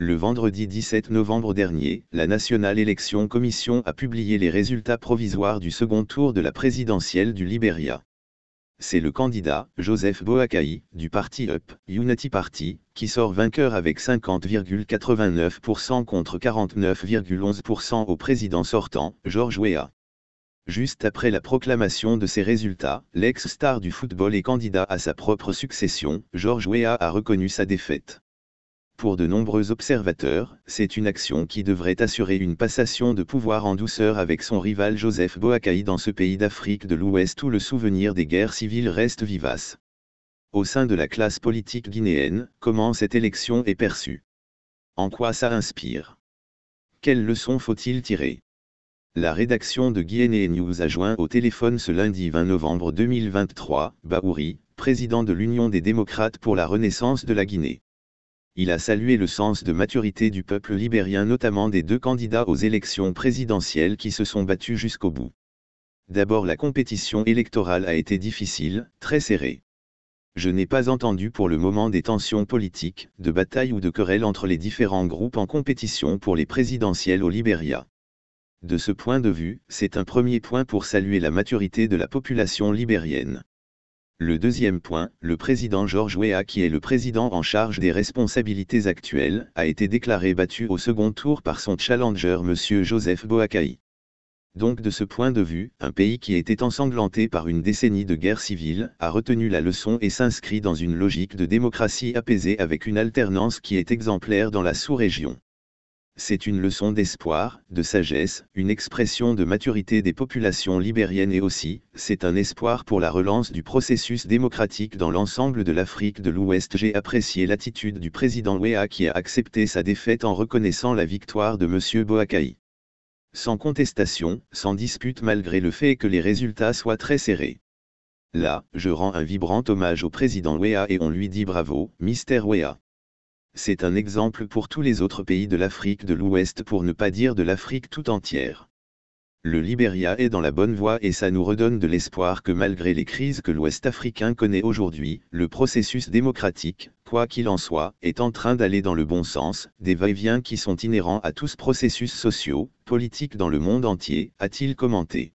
Le vendredi 17 novembre dernier, la National Election Commission a publié les résultats provisoires du second tour de la présidentielle du Libéria. C'est le candidat, Joseph Boakai, du parti UP, Unity Party, qui sort vainqueur avec 50,89% contre 49,11% au président sortant, George Weah. Juste après la proclamation de ces résultats, l'ex-star du football et candidat à sa propre succession, George Weah a reconnu sa défaite. Pour de nombreux observateurs, c'est une action qui devrait assurer une passation de pouvoir en douceur avec son rival Joseph Boakai dans ce pays d'Afrique de l'Ouest où le souvenir des guerres civiles reste vivace. Au sein de la classe politique guinéenne, comment cette élection est perçue En quoi ça inspire Quelles leçons faut-il tirer La rédaction de Guinée News a joint au téléphone ce lundi 20 novembre 2023, Baouri, président de l'Union des démocrates pour la renaissance de la Guinée il a salué le sens de maturité du peuple libérien notamment des deux candidats aux élections présidentielles qui se sont battus jusqu'au bout. D'abord la compétition électorale a été difficile, très serrée. Je n'ai pas entendu pour le moment des tensions politiques, de batailles ou de querelles entre les différents groupes en compétition pour les présidentielles au Libéria. De ce point de vue, c'est un premier point pour saluer la maturité de la population libérienne. Le deuxième point, le président Georges Weah qui est le président en charge des responsabilités actuelles, a été déclaré battu au second tour par son challenger M. Joseph Boakai. Donc de ce point de vue, un pays qui était ensanglanté par une décennie de guerre civile, a retenu la leçon et s'inscrit dans une logique de démocratie apaisée avec une alternance qui est exemplaire dans la sous-région c'est une leçon d'espoir, de sagesse, une expression de maturité des populations libériennes et aussi, c'est un espoir pour la relance du processus démocratique dans l'ensemble de l'Afrique de l'Ouest. J'ai apprécié l'attitude du président Wea qui a accepté sa défaite en reconnaissant la victoire de M. Boakai. Sans contestation, sans dispute malgré le fait que les résultats soient très serrés. Là, je rends un vibrant hommage au président Wea et on lui dit bravo, Mister Wea c'est un exemple pour tous les autres pays de l'Afrique de l'Ouest pour ne pas dire de l'Afrique tout entière. Le Libéria est dans la bonne voie et ça nous redonne de l'espoir que malgré les crises que l'Ouest africain connaît aujourd'hui, le processus démocratique, quoi qu'il en soit, est en train d'aller dans le bon sens, des va-et-vient qui sont inhérents à tous processus sociaux, politiques dans le monde entier, a-t-il commenté.